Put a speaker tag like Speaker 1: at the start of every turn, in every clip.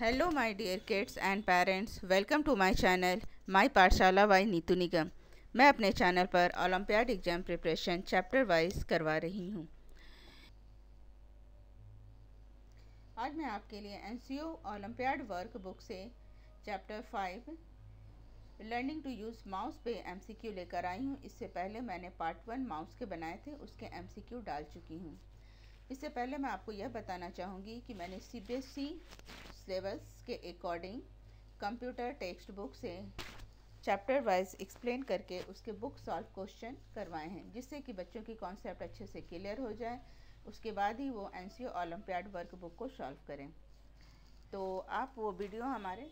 Speaker 1: Hello my dear kids and parents welcome to my channel my Pathshala by Neetu Nigam मैं अपने चैनल पर olympiad exam preparation chapter wise करवा रही हूँ आज मैं आपके लिए N C O olympiad workbook से chapter five learning to use mouse पे एमसीक्यू लेकर आई हूँ इससे पहले मैंने पार्ट वन माउस के बनाए थे उसके एम डाल चुकी हूँ इससे पहले मैं आपको यह बताना चाहूँगी कि मैंने C B S E syllabus के अकॉर्डिंग कंप्यूटर टेक्स्ट बुक से चैप्टर वाइज एक्सप्लेन करके उसके बुक सॉल्व क्वेश्चन करवाए हैं जिससे कि बच्चों की कॉन्सेप्ट अच्छे से क्लियर हो जाए उसके बाद ही वो N C olympiad workbook को सॉल्व करें तो आप वो वीडियो हमारे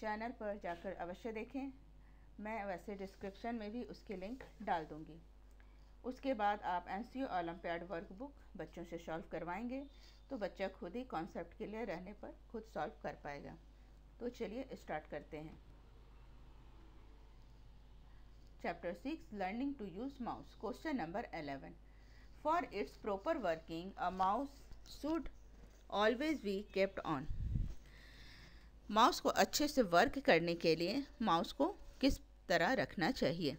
Speaker 1: चैनल पर जाकर अवश्य देखें मैं वैसे डिस्क्रिप्शन में भी उसकी लिंक डाल दूँगी उसके बाद आप एन सी ओलम्पियाड वर्कबुक बच्चों से सॉल्व करवाएंगे तो बच्चा खुद ही कॉन्सेप्ट क्लियर रहने पर खुद सॉल्व कर पाएगा तो चलिए स्टार्ट करते हैं chapter six learning to use mouse question number eleven for its proper working a mouse should always be kept on mouse को अच्छे से वर्क करने के लिए माउस को किस तरह रखना चाहिए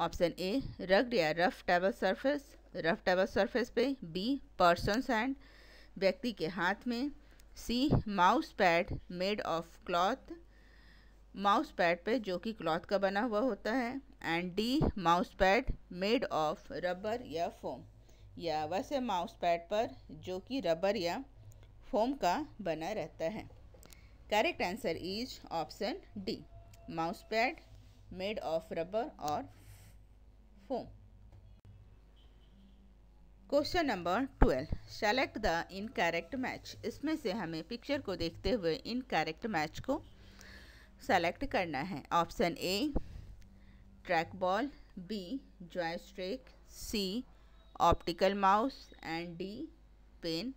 Speaker 1: ऑप्शन ए रग्ड या rough table surface rough table surface पे बी पर्सन हैंड व्यक्ति के हाथ में C mouse pad made of cloth mouse pad पे जो कि क्लॉथ का बना हुआ होता है and D mouse pad made of rubber या फोम या वैसे माउस पैड पर जो कि रबर या फोम का बना रहता है correct answer is option D mouse pad made of rubber और foam. Question number twelve select the incorrect match इसमें से हमें पिक्चर को देखते हुए इन कैरेक्ट मैच को सेलेक्ट करना है option A trackball B streak C optical mouse and D pen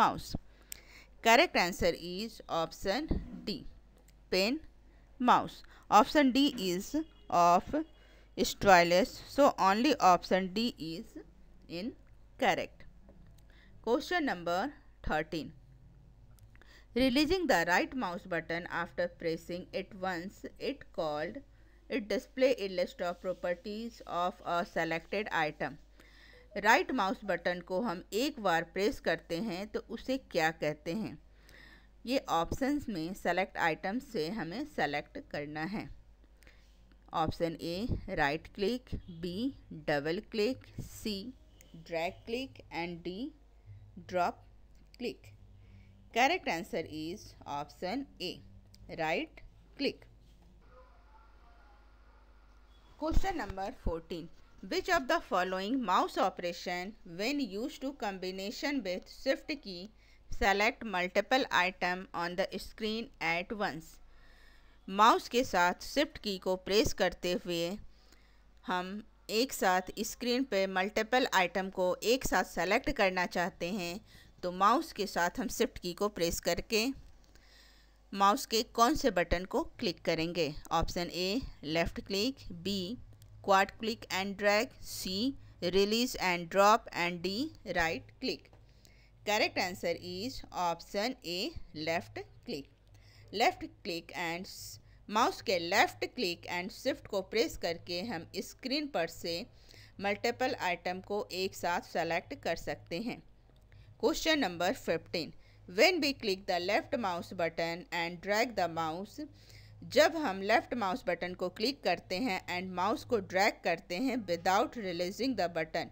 Speaker 1: mouse correct answer is option D pen mouse option D is of strawless so only option D is in correct question number thirteen releasing the right mouse button after pressing it once it called it display a list of properties of a selected item right mouse button को हम एक बार press करते हैं तो उसे क्या कहते हैं ये ऑप्शंस में सेलेक्ट आइटम से हमें सेलेक्ट करना है option A right click B double click C drag click and D drop click correct answer is option A right click question number 14 which of the following mouse operation when used to combination with shift key select multiple item on the screen at once mouse के साथ shift की को press करते हुए हम एक साथ screen पर मल्टीपल आइटम को एक साथ सेलेक्ट करना चाहते हैं तो माउस के साथ हम शिफ्ट की को प्रेस करके माउस के कौन से बटन को क्लिक करेंगे option A left click B quad click and drag C release and drop and D right click correct answer is option A left click left click and mouse के left click and shift को press करके हम screen पर से multiple item को एक साथ select कर सकते हैं question number fifteen when we click the left mouse button and drag the mouse जब हम लेफ़्ट माउस बटन को क्लिक करते हैं एंड माउस को ड्रैग करते हैं without releasing the button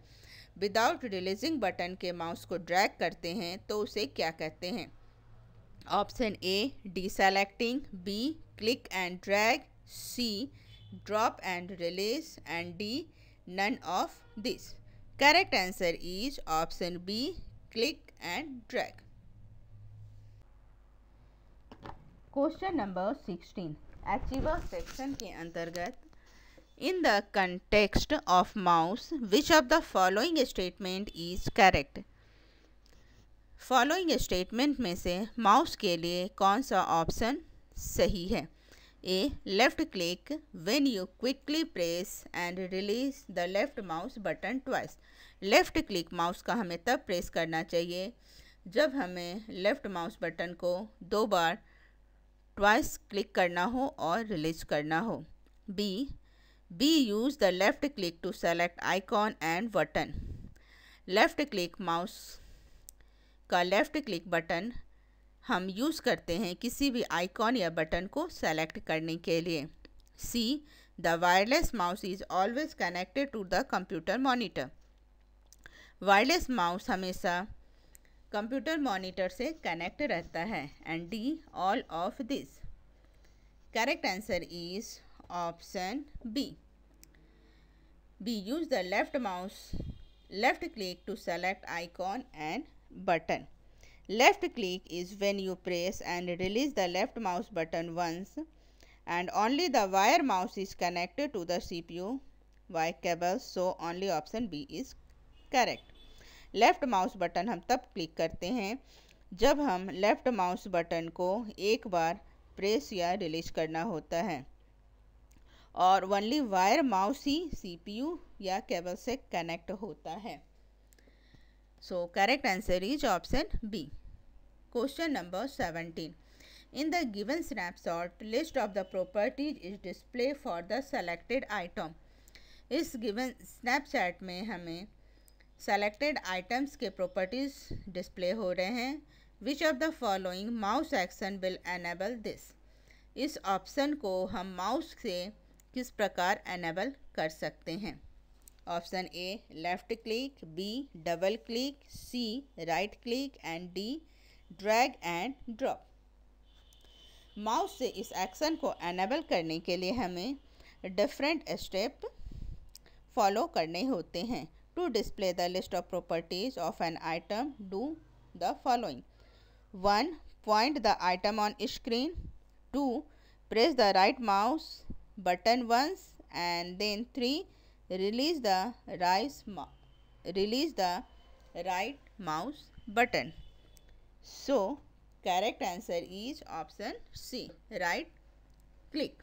Speaker 1: without releasing button के माउस को ड्रैग करते हैं तो उसे क्या कहते हैं Option A deselecting, B click and drag, C drop and release and D none of this. Correct answer is option B click and drag. Question number 16 Achiever section ke antargat. In the context of mouse, which of the following statement is correct? Following statement में से mouse के लिए कौन सा option सही है A left click when you quickly press and release the left mouse button twice left click mouse का हमें तब प्रेस करना चाहिए जब हमें लेफ़्ट माउस बटन को दो बार ट्वाइस क्लिक करना हो और रिलीज करना हो B B use the left click to select icon and button left click mouse का लेफ़्ट क्लिक बटन हम यूज़ करते हैं किसी भी आइकॉन या बटन को सेलेक्ट करने के लिए C the wireless mouse is always connected to the computer monitor wireless mouse हमेशा कंप्यूटर मॉनिटर से कनेक्ट रहता है and D all of this correct answer is option B we use the left mouse left click to select icon and button. Left click is when you press and release the left mouse button once and only the wire mouse is connected to the CPU wire cable so only option B is correct. Left mouse button हम तब click करते हैं जब हम left mouse button को एक बार press या release करना होता है और ओनली वायर माउस ही सीपीयू या केबल से कनेक्ट होता है So correct answer is option B. Question number 17. In the given snapshot, list of the properties is displayed for the selected item. इस गिवन स्नैपचैट में हमें सेलेक्टेड आइटम्स के properties display हो रहे हैं which of the following mouse action will enable this इस option को हम माउस से किस प्रकार एनेबल कर सकते हैं option A left click B double click C right click and D drag and drop mouse से इस एक्शन को एनेबल करने के लिए हमें डिफरेंट स्टेप फॉलो करने होते हैं to display the list of properties of an item do the following one point the item on screen two press the right mouse button once and then three release the rice release the right mouse button so correct answer is option c right click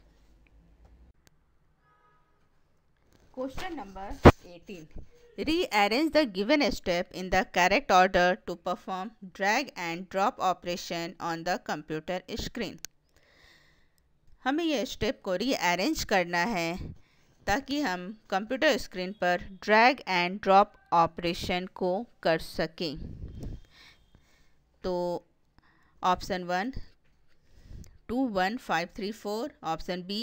Speaker 1: question number 18 rearrange the given step in the correct order to perform drag and drop operation on the computer screen हमें यह step को rearrange करना है ताकि हम computer screen पर drag and drop operation को कर सकें तो option one two one five three four option B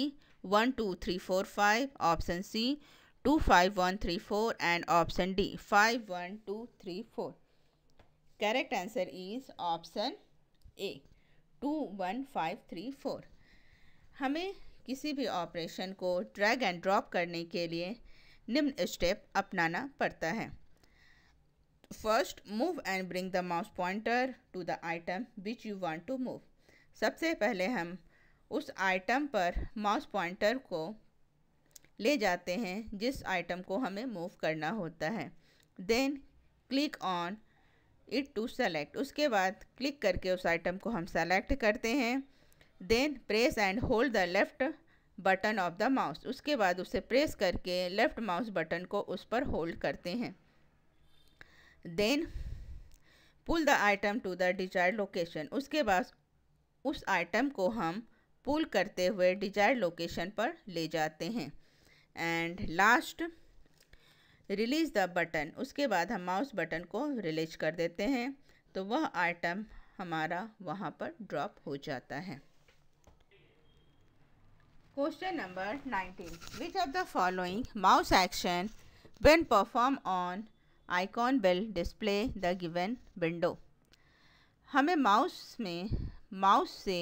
Speaker 1: one two three four five option C two five one three four and option D five one two three four correct answer is option A two one five three four हमें किसी भी operation को drag and drop करने के लिए निम्न step अपनाना पड़ता है first move and bring the mouse pointer to the item which you want to move सबसे पहले हम उस आइटम पर माउस पॉइंटर को ले जाते हैं जिस आइटम को हमें मूव करना होता है then click on it to select उसके बाद क्लिक करके उस आइटम को हम सेलेक्ट करते हैं then press and hold the left button of the mouse उसके बाद उसे प्रेस करके लेफ्ट माउस बटन को उस पर होल्ड करते हैं then pull the item to the desired location उसके बाद उस आइटम को हम पुल करते हुए डिजायर्ड लोकेशन पर ले जाते हैं and last release the button उसके बाद हम माउस बटन को रिलीज कर देते हैं तो वह आइटम हमारा वहाँ पर ड्रॉप हो जाता है Question number 19. Which of the following mouse action when performed on icon will display the given window? हमें माउस में माउस से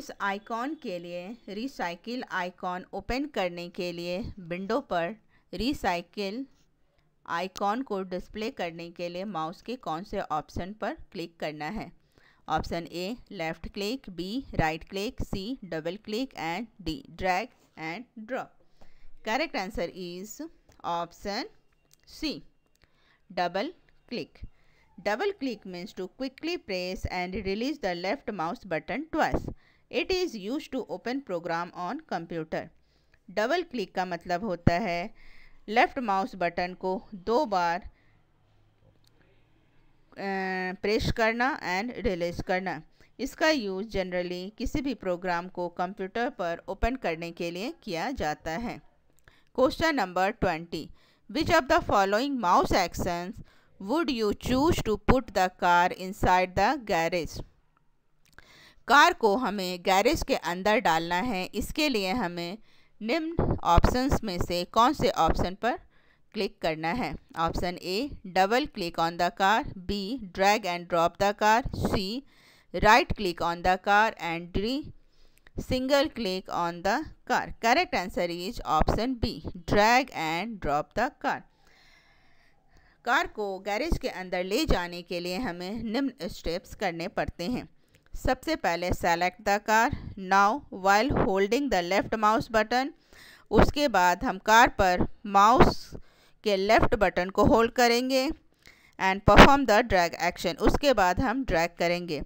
Speaker 1: इस आइकॉन के लिए रिसाइकिल आइकॉन ओपन करने के लिए विंडो पर रिसाइकिल आइकॉन को डिस्प्ले करने के लिए माउस के कौन से ऑप्शन पर क्लिक करना है option A left click B right click C double click and D drag and drop correct answer is option C double click double click means to quickly press and release the left mouse button twice it is use to open program on computer double click का मतलब होता है left mouse button को दो बार press करना and release करना इसका यूज़ जनरली किसी भी प्रोग्राम को कंप्यूटर पर ओपन करने के लिए किया जाता है question number twenty which of the following mouse actions you choose to put the car inside the garage car को हमें गैरेज के अंदर डालना है इसके लिए हमें निम्न ऑप्शंस में से कौन से ऑप्शन पर क्लिक करना है option A double click on the car B drag and drop the car C right click on the car and D single click on the car correct answer is option B drag and drop the car car को garage के अंदर ले जाने के लिए हमें निम्न steps करने पड़ते हैं सबसे पहले select the car now while holding the left mouse button उसके बाद हम कार पर माउस के लेफ़्ट बटन को होल्ड करेंगे and perform the drag action उसके बाद हम ड्रैग करेंगे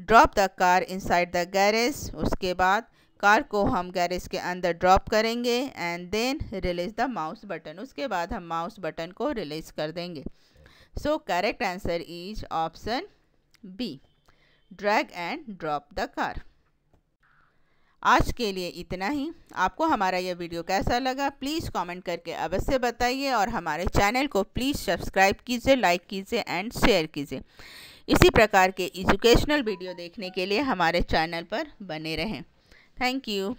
Speaker 1: drop the car inside the garage उसके बाद कार को हम गैरेज के अंदर ड्रॉप करेंगे and then release the mouse button उसके बाद हम माउस बटन को रिलीज़ कर देंगे so correct answer is option B drag and drop the car आज के लिए इतना ही आपको हमारा यह वीडियो कैसा लगा प्लीज़ कमेंट करके अवश्य बताइए और हमारे चैनल को प्लीज़ सब्सक्राइब कीजिए लाइक कीजिए एंड शेयर कीजिए इसी प्रकार के एजुकेशनल वीडियो देखने के लिए हमारे चैनल पर बने रहें थैंक यू